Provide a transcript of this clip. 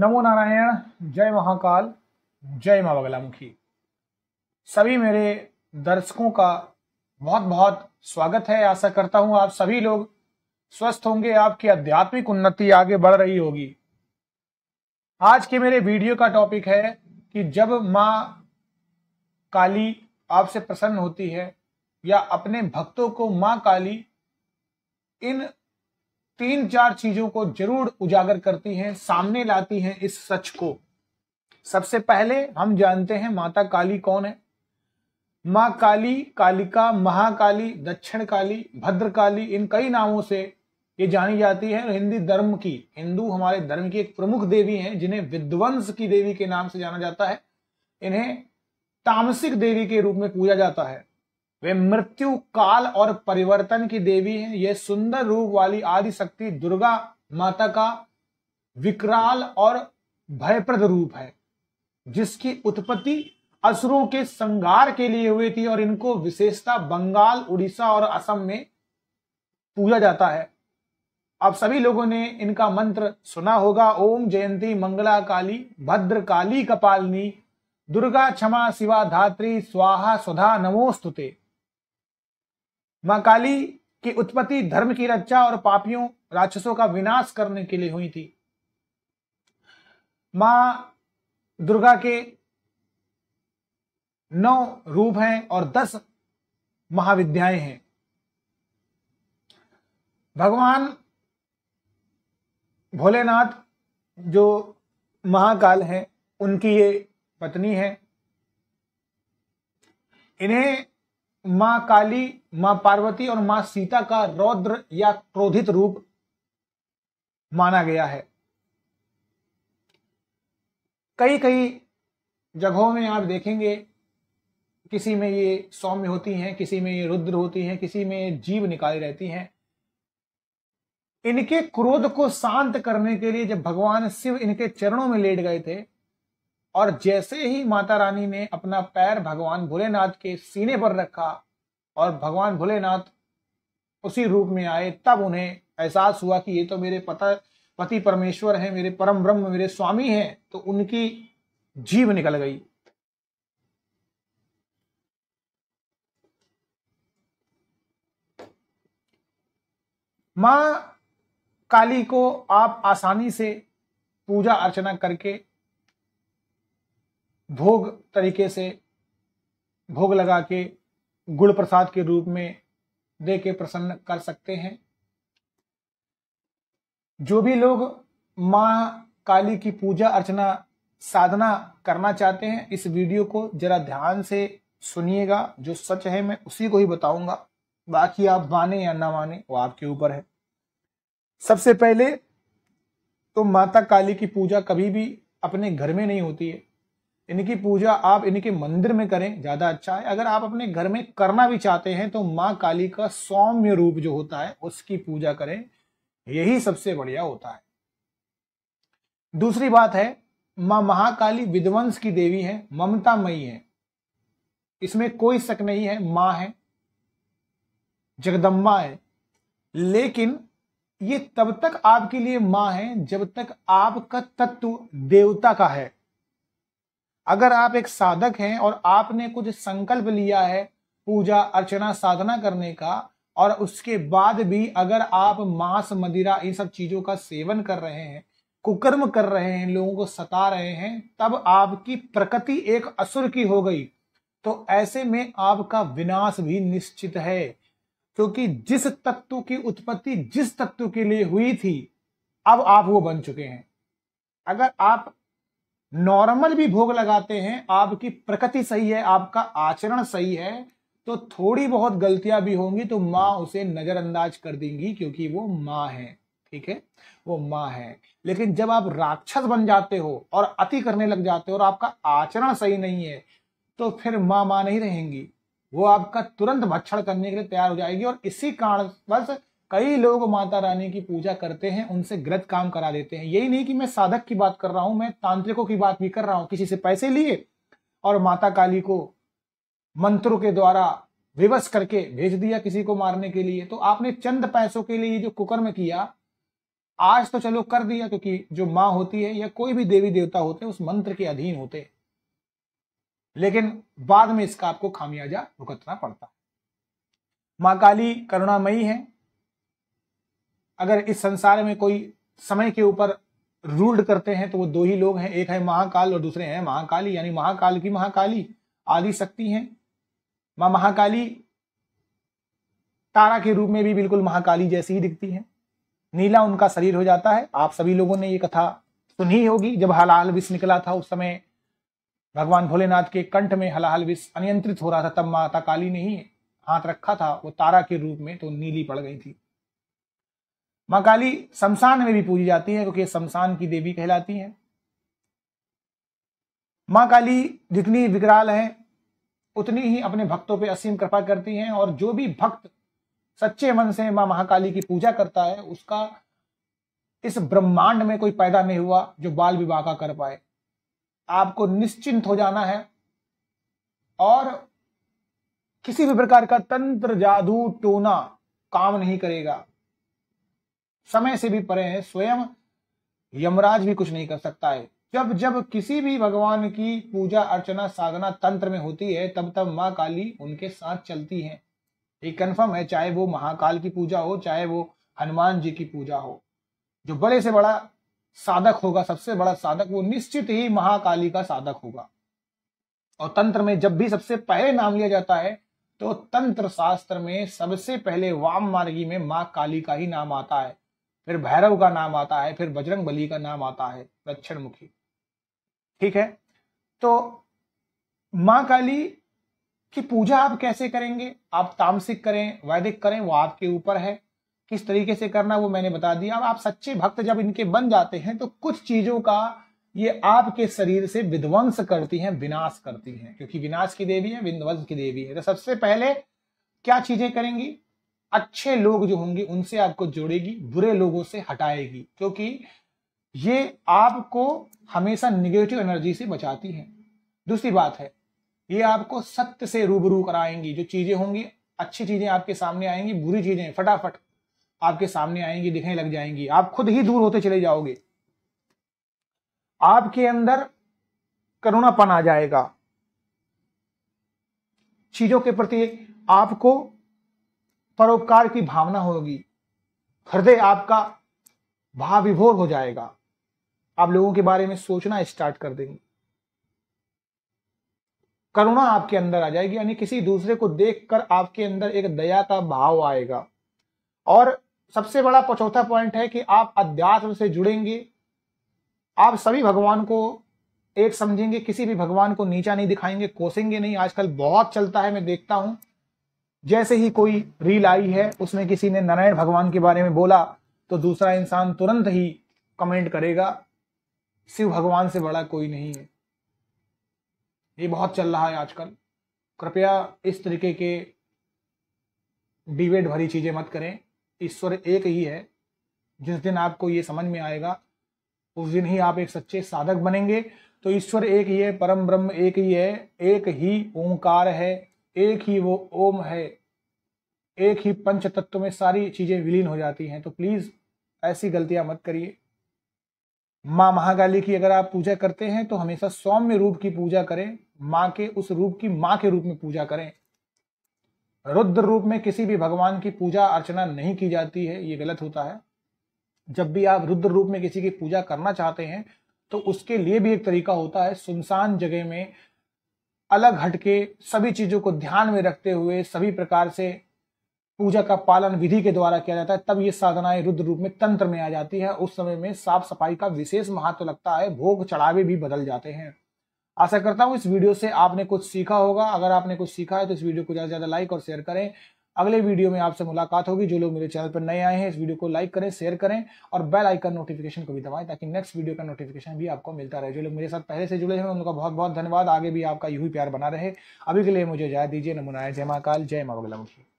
नमो नारायण जय महाकाल जय माँ बगलामुखी सभी मेरे दर्शकों का बहुत बहुत स्वागत है आशा करता हूँ आप सभी लोग स्वस्थ होंगे आपकी आध्यात्मिक उन्नति आगे बढ़ रही होगी आज के मेरे वीडियो का टॉपिक है कि जब माँ काली आपसे प्रसन्न होती है या अपने भक्तों को माँ काली इन तीन चार चीजों को जरूर उजागर करती हैं सामने लाती हैं इस सच को सबसे पहले हम जानते हैं माता काली कौन है माँ काली कालिका महाकाली दक्षिण काली भद्रकाली इन कई नामों से ये जानी जाती है हिंदी धर्म की हिंदू हमारे धर्म की एक प्रमुख देवी हैं जिन्हें विध्वंस की देवी के नाम से जाना जाता है इन्हें तामसिक देवी के रूप में पूजा जाता है वे मृत्यु काल और परिवर्तन की देवी हैं यह सुंदर रूप वाली आदि शक्ति दुर्गा माता का विकराल और भयप्रद रूप है जिसकी उत्पत्ति असुरों के संगार के लिए हुई थी और इनको विशेषता बंगाल उड़ीसा और असम में पूजा जाता है आप सभी लोगों ने इनका मंत्र सुना होगा ओम जयंती मंगला काली भद्र काली कपालनी दुर्गा क्षमा शिवा धात्री स्वाहा सुधा नमोस्तुते मां काली की उत्पत्ति धर्म की रक्षा और पापियों राक्षसों का विनाश करने के लिए हुई थी मां दुर्गा के नौ रूप हैं और दस महाविद्याएं हैं भगवान भोलेनाथ जो महाकाल हैं उनकी ये पत्नी है इन्हें मां काली मां पार्वती और मां सीता का रौद्र या क्रोधित रूप माना गया है कई कई जगहों में आप देखेंगे किसी में ये सौम्य होती हैं किसी में ये रुद्र होती हैं किसी में ये जीव निकाली रहती हैं इनके क्रोध को शांत करने के लिए जब भगवान शिव इनके चरणों में लेट गए थे और जैसे ही माता रानी ने अपना पैर भगवान भोलेनाथ के सीने पर रखा और भगवान भोलेनाथ उसी रूप में आए तब उन्हें एहसास हुआ कि ये तो मेरे पता पति परमेश्वर हैं मेरे परम ब्रह्म मेरे स्वामी हैं तो उनकी जीव निकल गई मां काली को आप आसानी से पूजा अर्चना करके भोग तरीके से भोग लगा के गुड़ प्रसाद के रूप में दे के प्रसन्न कर सकते हैं जो भी लोग माँ काली की पूजा अर्चना साधना करना चाहते हैं इस वीडियो को जरा ध्यान से सुनिएगा जो सच है मैं उसी को ही बताऊंगा बाकी आप माने या ना माने वो आपके ऊपर है सबसे पहले तो माता काली की पूजा कभी भी अपने घर में नहीं होती है इनकी पूजा आप इनके मंदिर में करें ज्यादा अच्छा है अगर आप अपने घर में करना भी चाहते हैं तो माँ काली का सौम्य रूप जो होता है उसकी पूजा करें यही सबसे बढ़िया होता है दूसरी बात है माँ महाकाली विध्वंस की देवी है ममतामयी है इसमें कोई शक नहीं है माँ है जगदम्बा है लेकिन ये तब तक आपके लिए माँ है जब तक आपका तत्व देवता का है अगर आप एक साधक हैं और आपने कुछ संकल्प लिया है पूजा अर्चना साधना करने का और उसके बाद भी अगर आप मांस मदिरा इन सब चीजों का सेवन कर रहे हैं कुकर्म कर रहे हैं लोगों को सता रहे हैं तब आपकी प्रकृति एक असुर की हो गई तो ऐसे में आपका विनाश भी निश्चित है क्योंकि जिस तत्व की उत्पत्ति जिस तत्व के लिए हुई थी अब आप वो बन चुके हैं अगर आप नॉर्मल भी भोग लगाते हैं आपकी प्रकृति सही है आपका आचरण सही है तो थोड़ी बहुत गलतियां भी होंगी तो माँ उसे नजरअंदाज कर देंगी क्योंकि वो माँ है ठीक है वो माँ है लेकिन जब आप राक्षस बन जाते हो और अति करने लग जाते हो और आपका आचरण सही नहीं है तो फिर माँ माँ नहीं रहेंगी वो आपका तुरंत भक्षण करने के लिए तैयार हो जाएगी और इसी कारणवश कई लोग माता रानी की पूजा करते हैं उनसे गलत काम करा देते हैं यही नहीं कि मैं साधक की बात कर रहा हूं मैं तांत्रिकों की बात भी कर रहा हूं किसी से पैसे लिए और माता काली को मंत्रों के द्वारा विवश करके भेज दिया किसी को मारने के लिए तो आपने चंद पैसों के लिए जो कुकर्म किया आज तो चलो कर दिया क्योंकि जो माँ होती है या कोई भी देवी देवता होते हैं उस मंत्र के अधीन होते लेकिन बाद में इसका आपको खामियाजा भुगतना पड़ता माँ काली करुणामयी है अगर इस संसार में कोई समय के ऊपर रूल्ड करते हैं तो वो दो ही लोग हैं एक है महाकाल और दूसरे हैं महाकाली यानी महाकाल की महाकाली आदि शक्ति हैं माँ महाकाली तारा के रूप में भी बिल्कुल महाकाली जैसी ही दिखती है नीला उनका शरीर हो जाता है आप सभी लोगों ने ये कथा सुनी होगी जब हलाल विष निकला था उस समय भगवान भोलेनाथ के कंठ में हलाहल विष अनियंत्रित हो रहा था तब माता काली ने ही हाथ रखा था वो तारा के रूप में तो नीली पड़ गई थी माँ काली शमशान में भी पूजी जाती है क्योंकि शमशान की देवी कहलाती है माँ काली जितनी विकराल हैं उतनी ही अपने भक्तों पे असीम कृपा करती हैं और जो भी भक्त सच्चे मन से माँ महाकाली की पूजा करता है उसका इस ब्रह्मांड में कोई पैदा नहीं हुआ जो बाल विवाह का कर पाए आपको निश्चिंत हो जाना है और किसी भी प्रकार का तंत्र जादू टोना काम नहीं करेगा समय से भी परे हैं स्वयं यमराज भी कुछ नहीं कर सकता है जब जब किसी भी भगवान की पूजा अर्चना साधना तंत्र में होती है तब तब माँ काली उनके साथ चलती हैं एक कन्फर्म है चाहे वो महाकाल की पूजा हो चाहे वो हनुमान जी की पूजा हो जो बड़े से बड़ा साधक होगा सबसे बड़ा साधक वो निश्चित ही महाकाली का साधक होगा और तंत्र में जब भी सबसे पहले नाम लिया जाता है तो तंत्र शास्त्र में सबसे पहले वाम मार्गी में माँ काली का ही नाम आता है फिर भैरव का नाम आता है फिर बजरंग बली का नाम आता है दक्षिण मुखी ठीक है तो माँ काली की पूजा आप कैसे करेंगे आप तामसिक करें वैदिक करें वो आपके ऊपर है किस तरीके से करना वो मैंने बता दिया अब आप सच्चे भक्त जब इनके बन जाते हैं तो कुछ चीजों का ये आपके शरीर से विध्वंस करती हैं विनाश करती हैं क्योंकि विनाश की देवी है विध्वंस की देवी है तो सबसे पहले क्या चीजें करेंगी अच्छे लोग जो होंगे उनसे आपको जोड़ेगी बुरे लोगों से हटाएगी क्योंकि ये आपको हमेशा निगेटिव एनर्जी से बचाती है दूसरी बात है ये आपको सत्य से रूबरू कराएंगी जो चीजें होंगी अच्छी चीजें आपके सामने आएंगी बुरी चीजें फटाफट आपके सामने आएंगी दिखने लग जाएंगी आप खुद ही दूर होते चले जाओगे आपके अंदर करुणापन आ जाएगा चीजों के प्रति आपको परोपकार की भावना होगी हृदय आपका भाव विभोर हो जाएगा आप लोगों के बारे में सोचना स्टार्ट कर देंगे करुणा आपके अंदर आ जाएगी यानी किसी दूसरे को देखकर आपके अंदर एक दया का भाव आएगा और सबसे बड़ा चौथा पॉइंट है कि आप अध्यात्म से जुड़ेंगे आप सभी भगवान को एक समझेंगे किसी भी भगवान को नीचा नहीं दिखाएंगे कोसेंगे नहीं आजकल बहुत चलता है मैं देखता हूं जैसे ही कोई रील आई है उसमें किसी ने नारायण भगवान के बारे में बोला तो दूसरा इंसान तुरंत ही कमेंट करेगा शिव भगवान से बड़ा कोई नहीं है ये बहुत चल रहा है आजकल कृपया इस तरीके के डिबेट भरी चीजें मत करें ईश्वर एक ही है जिस दिन आपको ये समझ में आएगा उस दिन ही आप एक सच्चे साधक बनेंगे तो ईश्वर एक ही है परम ब्रह्म एक ही है एक ही ओंकार है एक ही वो ओम है एक ही पंच तत्व में सारी चीजें विलीन हो जाती हैं तो प्लीज ऐसी गलतियां मत करिए माँ महाकाली की अगर आप पूजा करते हैं तो हमेशा सौम्य रूप की पूजा करें माँ के उस रूप की माँ के रूप में पूजा करें रुद्र रूप में किसी भी भगवान की पूजा अर्चना नहीं की जाती है ये गलत होता है जब भी आप रुद्र रूप में किसी की पूजा करना चाहते हैं तो उसके लिए भी एक तरीका होता है सुनसान जगह में अलग हटके सभी चीज़ों को ध्यान में रखते हुए सभी प्रकार से पूजा का पालन विधि के द्वारा किया जाता है तब ये साधनाएं रुद्र रूप में तंत्र में आ जाती है उस समय में साफ सफाई का विशेष महत्व लगता है भोग चढ़ावे भी बदल जाते हैं आशा करता हूँ इस वीडियो से आपने कुछ सीखा होगा अगर आपने कुछ सीखा है तो इस वीडियो को ज़्यादा से ज़्यादा लाइक और शेयर करें अगले वीडियो में आपसे मुलाकात होगी जो लोग मेरे चैनल पर नए आए हैं इस वीडियो को लाइक करें शेयर करें और बेल आइकन नोटिफिकेशन को भी दबाएं ताकि नेक्स्ट वीडियो का नोटिफिकेशन भी आपको मिलता रहे जो लोग मेरे साथ पहले से जुड़े हैं उनका बहुत बहुत धन्यवाद आगे भी आपका यू प्यार बना रहे अभी के लिए मुझे जाय दीजिए नमुनाए जय महाकाल जय माँ बगला